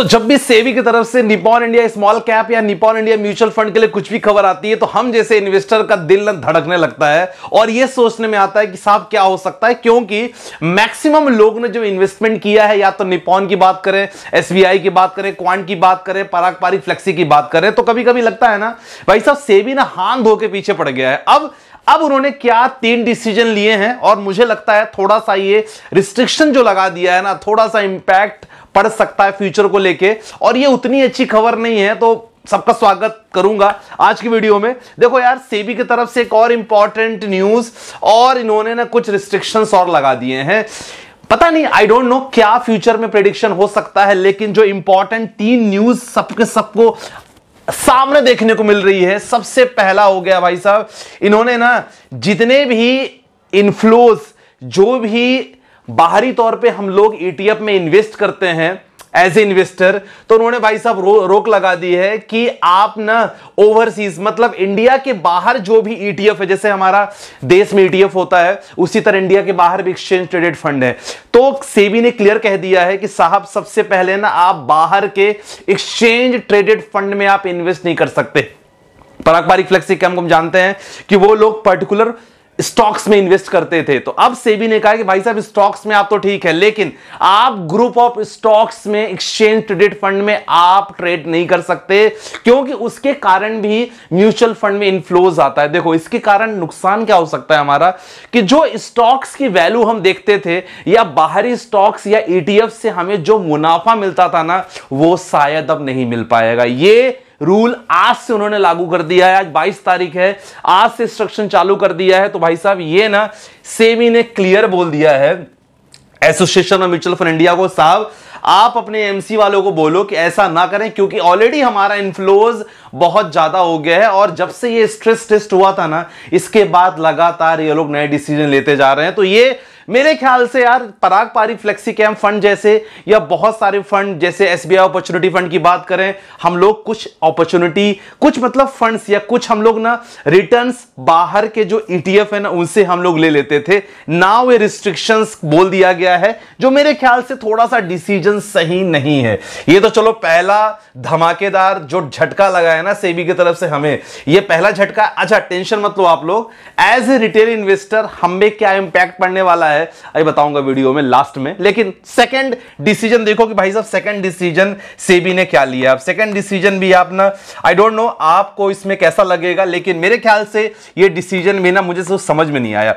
सो जब भी सेवी की तरफ से निपॉन इंडिया स्मॉल कैप या निपॉन इंडिया म्यूचुअल फंड के लिए कुछ भी खबर आती है तो हम जैसे इन्वेस्टर का दिल धड़कने लगता है और यह सोचने में आता है कि साहब क्या हो सकता है क्योंकि मैक्सिमम लोगों ने जो इन्वेस्टमेंट किया है या तो निपॉन की बात करें एस की बात करें क्वांट की बात करें पराग पारी फ्लेक्सी की बात करें तो कभी कभी लगता है ना भाई साहब सेवी ना हाथ धो के पीछे पड़ गया है अब अब उन्होंने क्या तीन डिसीजन लिए हैं और मुझे लगता है थोड़ा सा ये रिस्ट्रिक्शन जो लगा दिया है ना थोड़ा सा इंपैक्ट पड़ सकता है फ्यूचर को लेके और ये उतनी अच्छी खबर नहीं है तो सबका स्वागत करूंगा आज की वीडियो में देखो यार सेबी की तरफ से एक और इंपॉर्टेंट न्यूज और इन्होंने ना कुछ रिस्ट्रिक्शन और लगा दिए हैं पता नहीं आई डोंट नो क्या फ्यूचर में प्रेडिक्शन हो सकता है लेकिन जो इंपॉर्टेंट तीन न्यूज सबके सबको सामने देखने को मिल रही है सबसे पहला हो गया भाई साहब इन्होंने ना जितने भी इन्फ्लोज जो भी बाहरी तौर पे हम लोग ईटीएफ e में इन्वेस्ट करते हैं एज ए इन्वेस्टर तो उन्होंने भाई साहब रो, रोक लगा दी है कि आप ना ओवरसीज मतलब इंडिया के बाहर जो भी ईटीएफ e है जैसे हमारा देश में ईटीएफ e होता है उसी तरह इंडिया के बाहर भी एक्सचेंज ट्रेडेड फंड है तो सेबी ने क्लियर कह दिया है कि साहब सबसे पहले ना आप बाहर के एक्सचेंज ट्रेडेड फंड में आप इन्वेस्ट नहीं कर सकते पराग पारिक फ्लेक्सी के हम जानते हैं कि वो लोग पर्टिकुलर स्टॉक्स में इन्वेस्ट करते थे तो अब सेबी ने कहा कि भाई साहब स्टॉक्स में आप तो ठीक है लेकिन आप ग्रुप ऑफ स्टॉक्स में एक्सचेंज ट्रेडेड फंड में आप ट्रेड नहीं कर सकते क्योंकि उसके कारण भी म्यूचुअल फंड में इनफ्लोज आता है देखो इसके कारण नुकसान क्या हो सकता है हमारा कि जो स्टॉक्स की वैल्यू हम देखते थे या बाहरी स्टॉक्स या ईटीएफ e से हमें जो मुनाफा मिलता था ना वो शायद अब नहीं मिल पाएगा ये रूल आज से उन्होंने लागू कर दिया है आज बाईस तारीख है आज से इंस्ट्रक्शन चालू कर दिया है तो भाई साहब ये ना सेमी ने क्लियर बोल दिया है Association of Mutual Fund India को साहब आप अपने एमसी वालों को बोलो कि ऐसा ना करें क्योंकि ऑलरेडी हमारा इन्फ्लोज बहुत ज्यादा हो गया है और जब से ये स्ट्रेस टेस्ट हुआ था ना इसके बाद लगातार ये लोग नए डिसीजन लेते जा रहे हैं तो ये मेरे ख्याल से यार पराग पारी फ्लेक्सी कैम फंड जैसे या बहुत सारे फंड जैसे S B I opportunity fund की बात करें हम लोग कुछ अपॉर्चुनिटी कुछ मतलब फंड्स या कुछ हम लोग ना रिटर्न्स बाहर के जो ईटीएफ e है ना उनसे हम लोग ले लेते थे नाउ ये रिस्ट्रिक्शंस बोल दिया गया है जो मेरे ख्याल से थोड़ा सा डिसीजन सही नहीं है ये तो चलो पहला धमाकेदार जो झटका लगा है ना सेबी की तरफ से हमें ये पहला झटका अच्छा टेंशन मत लो आप लोग एज ए रिटेल इन्वेस्टर हमें क्या इंपैक्ट पड़ने वाला है है अभी बताऊंगा वीडियो में लास्ट में लेकिन सेकंड डिसीजन देखो कि भाई साहब सेकंड डिसीजन सेबी ने क्या लिया अब सेकंड डिसीजन भी आप ना आई डोंट नो आपको इसमें कैसा लगेगा लेकिन मेरे ख्याल से ये डिसीजन भी ना मुझे समझ में नहीं आया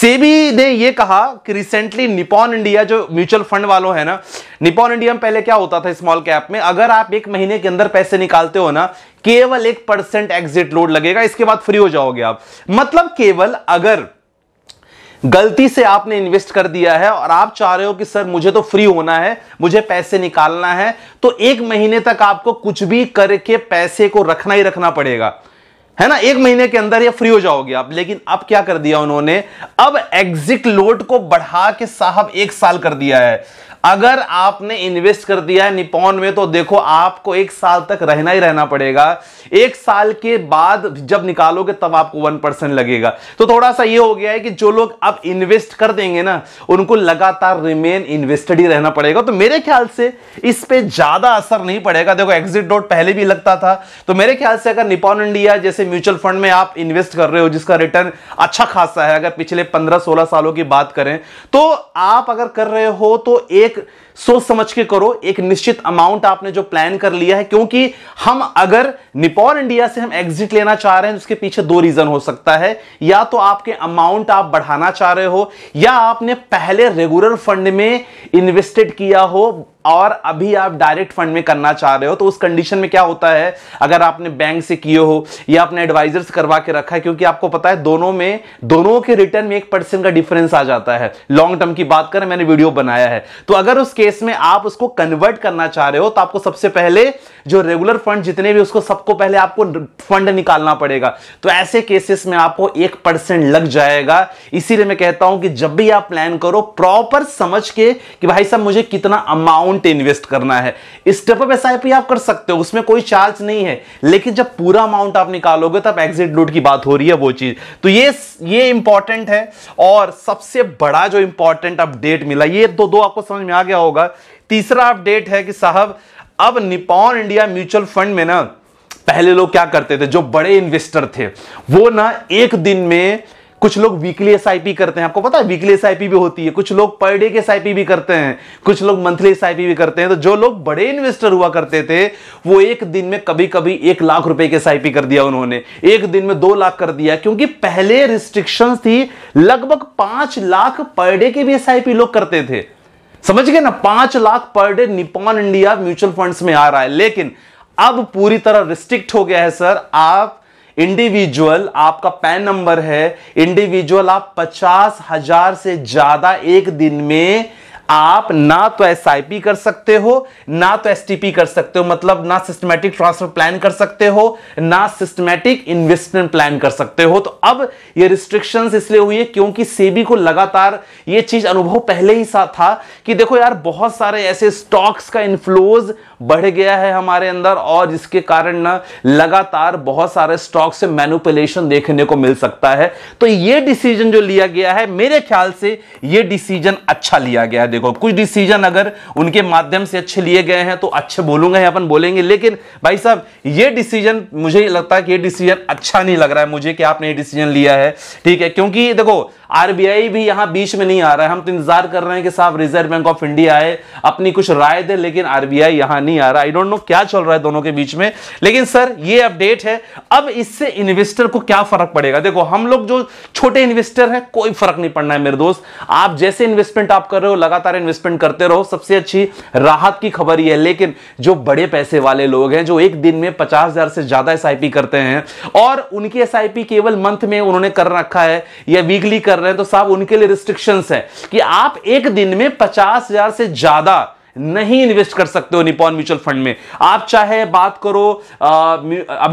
सेबी ने यह कहा कि रिसेंटली निपॉन इंडिया जो म्यूचुअल फंड वालों है ना निपॉन इंडिया में पहले क्या होता था स्मॉल कैप में अगर आप एक महीने के अंदर पैसे निकालते हो ना केवल एक परसेंट एग्जिट लोड लगेगा इसके बाद फ्री हो जाओगे आप मतलब केवल अगर गलती से आपने इन्वेस्ट कर दिया है और आप चाह रहे हो कि सर मुझे तो फ्री होना है मुझे पैसे निकालना है तो एक महीने तक आपको कुछ भी करके पैसे को रखना ही रखना पड़ेगा है ना एक महीने के अंदर ये फ्री हो जाओगे आप लेकिन अब क्या कर दिया उन्होंने अब एग्जिट लोड को बढ़ा के साहब एक साल कर दिया है अगर आपने इन्वेस्ट कर दिया है निपॉन में तो देखो आपको एक साल तक रहना ही रहना पड़ेगा एक साल के बाद जब निकालोगे तब आपको वन परसेंट लगेगा तो थोड़ा सा ये हो गया है कि जो लोग अब इन्वेस्ट कर देंगे ना उनको लगातार रिमेन इन्वेस्टेड ही रहना पड़ेगा तो मेरे ख्याल से इस पर ज़्यादा असर नहीं पड़ेगा देखो एग्जिट डोट पहले भी लगता था तो मेरे ख्याल से अगर निपॉन इंडिया जैसे म्यूचुअल फंड में आप इन्वेस्ट कर रहे हो जिसका रिटर्न अच्छा खासा है अगर पिछले पंद्रह सोलह सालों की बात करें तो आप अगर कर रहे हो तो एक take सोच समझ के करो एक निश्चित अमाउंट आपने जो प्लान कर लिया है क्योंकि हम अगर निपोर इंडिया से हम एग्जिट लेना चाह रहे हैं उसके पीछे दो रीजन हो सकता है या तो आपके अमाउंट आप बढ़ाना चाह रहे हो या आपने पहले रेगुलर फंड में इन्वेस्टेड किया हो और अभी आप डायरेक्ट फंड में करना चाह रहे हो तो उस कंडीशन में क्या होता है अगर आपने बैंक से किए हो या आपने एडवाइजर से करवा के रखा है क्योंकि आपको पता है दोनों में दोनों के रिटर्न में एक परसेंट का डिफरेंस आ जाता है लॉन्ग टर्म की बात करें मैंने वीडियो बनाया है तो अगर उस केस में आप उसको कन्वर्ट करना चाह रहे हो तो आपको सबसे पहले जो रेगुलर फंड जितने भी उसको सबको पहले आपको फंड निकालना पड़ेगा तो ऐसे केसेस में आपको एक परसेंट लग जाएगा इसीलिए मैं कहता हूं कि जब भी आप प्लान करो प्रॉपर समझ के कि भाई साहब मुझे कितना अमाउंट इन्वेस्ट करना है स्टेपअप एस आई आप कर सकते हो उसमें कोई चार्ज नहीं है लेकिन जब पूरा अमाउंट आप निकालोगे तब एग्जिट लूट की बात हो रही है वो चीज तो ये ये इंपॉर्टेंट है और सबसे बड़ा जो इंपॉर्टेंट अपडेट मिला ये तो दो, दो आपको समझ में आ गया होगा होगा तीसरा अपडेट है कि साहब अब निपॉन इंडिया म्यूचुअल फंड में ना पहले लोग क्या करते थे जो बड़े इन्वेस्टर थे वो ना एक दिन में कुछ लोग वीकली एस करते हैं आपको पता है वीकली एस भी होती है कुछ लोग पर डे के एस भी करते हैं कुछ लोग मंथली एस भी करते हैं तो जो लोग बड़े इन्वेस्टर हुआ करते थे वो एक दिन में कभी कभी एक लाख रुपए के एस कर दिया उन्होंने एक दिन में दो लाख कर दिया क्योंकि पहले रिस्ट्रिक्शन थी लगभग पांच लाख पर डे के भी एस लोग करते थे समझ गए ना पांच lakh per day Nippon India mutual funds में आ रहा है लेकिन अब पूरी तरह रिस्ट्रिक्ट हो गया है सर आप इंडिविजुअल आपका पैन नंबर है इंडिविजुअल आप पचास हजार से ज्यादा एक दिन में आप ना तो एस कर सकते हो ना तो एस कर सकते हो मतलब ना सिस्टमैटिक ट्रांसफर प्लान कर सकते हो ना सिस्टमैटिक इन्वेस्टमेंट प्लान कर सकते हो तो अब ये रिस्ट्रिक्शन इसलिए हुई है क्योंकि सेबी को लगातार ये चीज अनुभव पहले ही था कि देखो यार बहुत सारे ऐसे स्टॉक्स का इन्फ्लोज बढ़ गया है हमारे अंदर और जिसके कारण ना लगातार बहुत सारे स्टॉक से मैनुपुलेशन देखने को मिल सकता है तो ये डिसीजन जो लिया गया है मेरे ख्याल से ये डिसीजन अच्छा लिया गया है देखो कुछ डिसीजन अगर उनके माध्यम से अच्छे लिए गए हैं तो अच्छे बोलूंगा अपन बोलेंगे लेकिन भाई साहब ये डिसीजन मुझे लगता है कि ये डिसीजन अच्छा नहीं लग रहा है मुझे कि आपने ये डिसीजन लिया है ठीक है क्योंकि देखो आरबीआई भी यहां बीच में नहीं आ रहा है हम तो इंतजार कर रहे हैं कि साहब रिजर्व बैंक ऑफ इंडिया आए अपनी कुछ राय दे लेकिन आरबीआई यहां नहीं आ रहा आई डोंट नो क्या चल रहा है दोनों के बीच में लेकिन सर ये अपडेट है अब इससे इन्वेस्टर को क्या फर्क पड़ेगा देखो हम लोग जो छोटे इन्वेस्टर हैं कोई फर्क नहीं पड़ना है मेरे दोस्त आप जैसे इन्वेस्टमेंट आप कर रहे हो लगातार इन्वेस्टमेंट करते रहो सबसे अच्छी राहत की खबर यह है लेकिन जो बड़े पैसे वाले लोग हैं जो एक दिन में पचास से ज्यादा एस करते हैं और उनकी एस केवल मंथ में उन्होंने कर रखा है या वीकली कर रहे हैं तो साहब उनके लिए रिस्ट्रिक्शन है कि आप एक दिन में पचास से ज्यादा नहीं इन्वेस्ट कर सकते हो निपॉन म्यूचुअल फंड में आप चाहे बात करो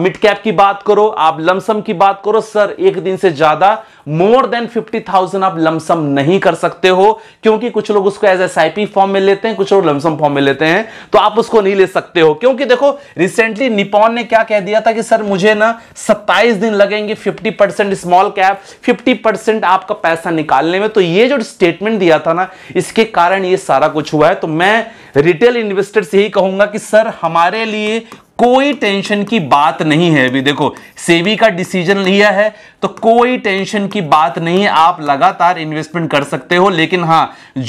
मिड कैप की बात करो आप लमसम की बात करो सर एक दिन से ज्यादा मोर देन फिफ्टी थाउजेंड आप लमसम नहीं कर सकते हो क्योंकि कुछ लोग उसको एज एस आई फॉर्म में लेते हैं कुछ लोग लमसम फॉर्म में लेते हैं तो आप उसको नहीं ले सकते हो क्योंकि देखो रिसेंटली निपॉन ने क्या कह दिया था कि सर मुझे ना सत्ताईस दिन लगेंगे fifty percent small cap fifty percent आपका पैसा निकालने में तो ये जो स्टेटमेंट दिया था ना इसके कारण ये सारा कुछ हुआ है तो मैं रिटेल इन्वेस्टर से यही कहूंगा कि सर हमारे लिए कोई टेंशन की बात नहीं है अभी देखो सेवी का डिसीजन लिया है तो कोई टेंशन की बात नहीं है आप लगातार इन्वेस्टमेंट कर सकते हो लेकिन हाँ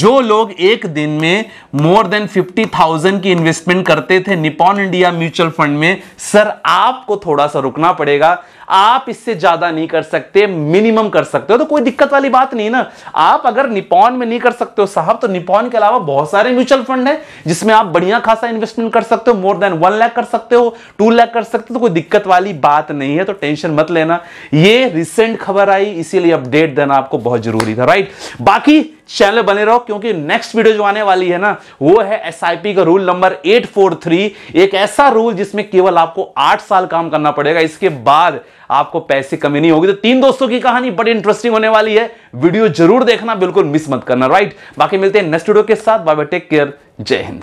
जो लोग एक दिन में मोर देन फिफ्टी थाउजेंड की इन्वेस्टमेंट करते थे निपॉन इंडिया म्यूचुअल फंड में सर आपको थोड़ा सा रुकना पड़ेगा आप इससे ज्यादा नहीं कर सकते मिनिमम कर सकते हो तो कोई दिक्कत वाली बात नहीं ना आप अगर निपॉन में नहीं कर सकते हो साहब तो निपॉन के अलावा बहुत सारे म्यूचुअल फंड है जिसमें आप बढ़िया खासा इन्वेस्टमेंट कर सकते हो मोर देन वन लैख कर सकते हो हो टू लाख कर सकते हो तो कोई दिक्कत वाली बात नहीं है तो टेंशन मत लेना ये रिसेंट खबर आई इसीलिए अपडेट देना आपको बहुत जरूरी था राइट बाकी चैनल बने रहो क्योंकि नेक्स्ट वीडियो जो आने वाली है ना वो है एस का रूल नंबर 843 एक ऐसा रूल जिसमें केवल आपको आठ साल काम करना पड़ेगा इसके बाद आपको पैसे कमी नहीं होगी तो तीन दोस्तों की कहानी बड़ी इंटरेस्टिंग होने वाली है वीडियो जरूर देखना बिल्कुल मिस मत करना राइट बाकी मिलते हैं नेक्स्ट वीडियो के साथ बाय बाय टेक केयर जय हिंद